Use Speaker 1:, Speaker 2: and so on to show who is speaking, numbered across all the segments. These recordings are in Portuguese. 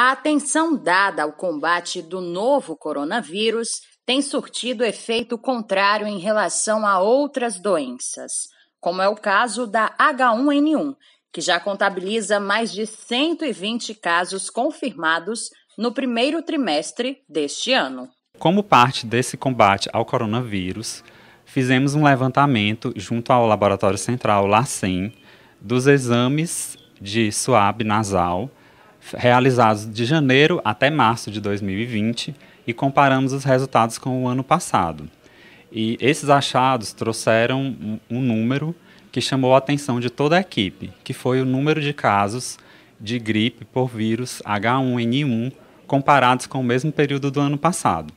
Speaker 1: A atenção dada ao combate do novo coronavírus tem surtido efeito contrário em relação a outras doenças, como é o caso da H1N1, que já contabiliza mais de 120 casos confirmados no primeiro trimestre deste ano.
Speaker 2: Como parte desse combate ao coronavírus, fizemos um levantamento junto ao Laboratório Central LACEN dos exames de suave nasal realizados de janeiro até março de 2020 e comparamos os resultados com o ano passado. E esses achados trouxeram um número que chamou a atenção de toda a equipe, que foi o número de casos de gripe por vírus H1N1 comparados com o mesmo período do ano passado.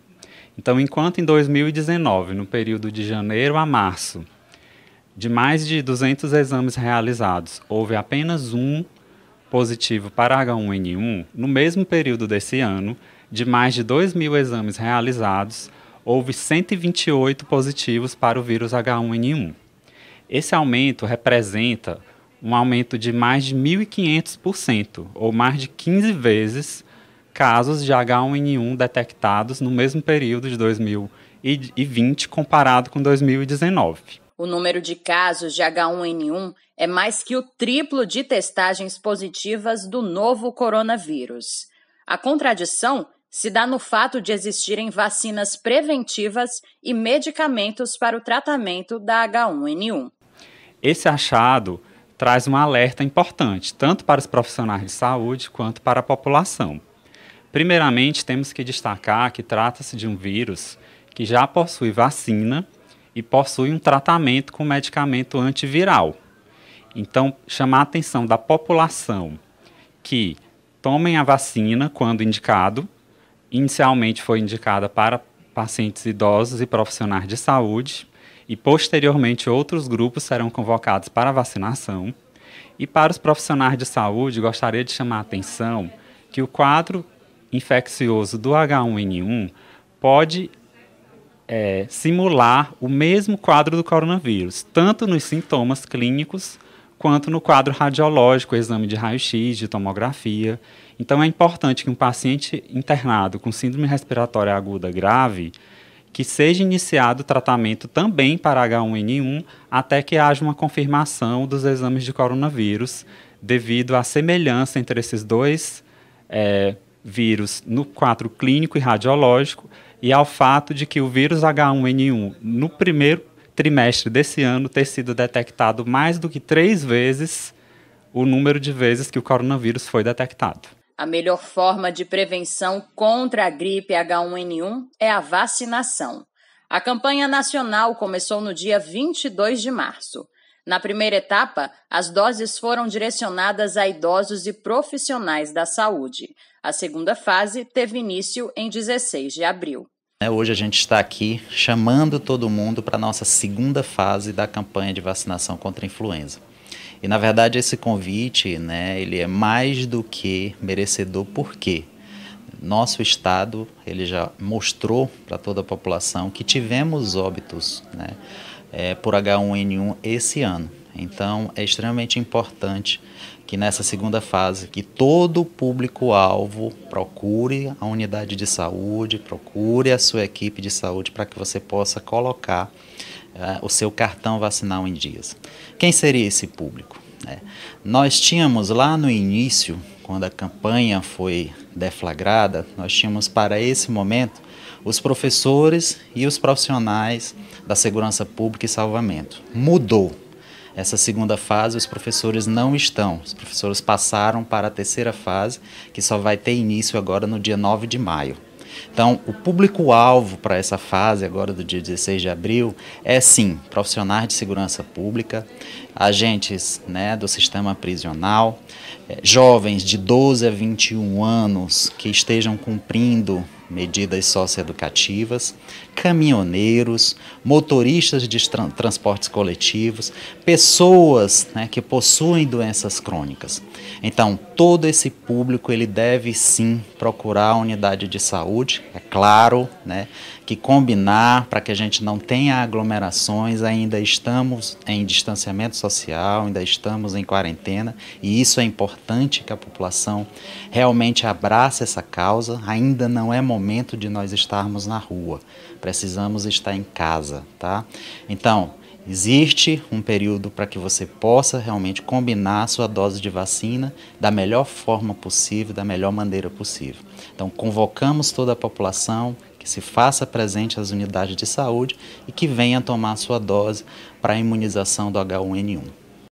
Speaker 2: Então, enquanto em 2019, no período de janeiro a março, de mais de 200 exames realizados, houve apenas um positivo para H1N1, no mesmo período desse ano, de mais de 2 mil exames realizados, houve 128 positivos para o vírus H1N1. Esse aumento representa um aumento de mais de 1.500%, ou mais de 15 vezes, casos de H1N1 detectados no mesmo período de 2020 comparado com 2019.
Speaker 1: O número de casos de H1N1 é mais que o triplo de testagens positivas do novo coronavírus. A contradição se dá no fato de existirem vacinas preventivas e medicamentos para o tratamento da H1N1.
Speaker 2: Esse achado traz um alerta importante, tanto para os profissionais de saúde quanto para a população. Primeiramente, temos que destacar que trata-se de um vírus que já possui vacina e possui um tratamento com medicamento antiviral. Então, chamar a atenção da população que tomem a vacina quando indicado. Inicialmente foi indicada para pacientes idosos e profissionais de saúde, e posteriormente outros grupos serão convocados para vacinação. E para os profissionais de saúde, gostaria de chamar a atenção que o quadro infeccioso do H1N1 pode é, simular o mesmo quadro do coronavírus, tanto nos sintomas clínicos quanto no quadro radiológico, exame de raio-x, de tomografia. Então é importante que um paciente internado com síndrome respiratória aguda grave que seja iniciado o tratamento também para H1N1 até que haja uma confirmação dos exames de coronavírus, devido à semelhança entre esses dois é, vírus no quadro clínico e radiológico e ao fato de que o vírus H1N1, no primeiro trimestre desse ano, ter sido detectado mais do que três vezes o número de vezes que o coronavírus foi detectado.
Speaker 1: A melhor forma de prevenção contra a gripe H1N1 é a vacinação. A campanha nacional começou no dia 22 de março. Na primeira etapa, as doses foram direcionadas a idosos e profissionais da saúde. A segunda fase teve início em 16 de abril.
Speaker 3: Né, hoje a gente está aqui chamando todo mundo para a nossa segunda fase da campanha de vacinação contra a influenza. E na verdade esse convite, né, ele é mais do que merecedor, porque nosso estado ele já mostrou para toda a população que tivemos óbitos, né, é, por H1N1 esse ano. Então é extremamente importante que nessa segunda fase, que todo público-alvo procure a unidade de saúde, procure a sua equipe de saúde para que você possa colocar uh, o seu cartão vacinal em dias. Quem seria esse público? É. Nós tínhamos lá no início, quando a campanha foi deflagrada, nós tínhamos para esse momento os professores e os profissionais da segurança pública e salvamento. Mudou essa segunda fase os professores não estão. Os professores passaram para a terceira fase, que só vai ter início agora no dia 9 de maio. Então, o público-alvo para essa fase agora do dia 16 de abril é sim profissionais de segurança pública, agentes né, do sistema prisional, eh, jovens de 12 a 21 anos que estejam cumprindo medidas socioeducativas, caminhoneiros, motoristas de transportes coletivos, pessoas né, que possuem doenças crônicas. Então, todo esse público ele deve sim procurar a unidade de saúde, é claro, né, que combinar para que a gente não tenha aglomerações, ainda estamos em distanciamento social, ainda estamos em quarentena, e isso é importante que a população realmente abrace essa causa, ainda não é momento momento de nós estarmos na rua. Precisamos estar em casa, tá? Então, Existe um período para que você possa realmente combinar sua dose de vacina da melhor forma possível, da melhor maneira possível. Então, convocamos toda a população que se faça presente às unidades de saúde e que venha tomar sua dose para a imunização do H1N1.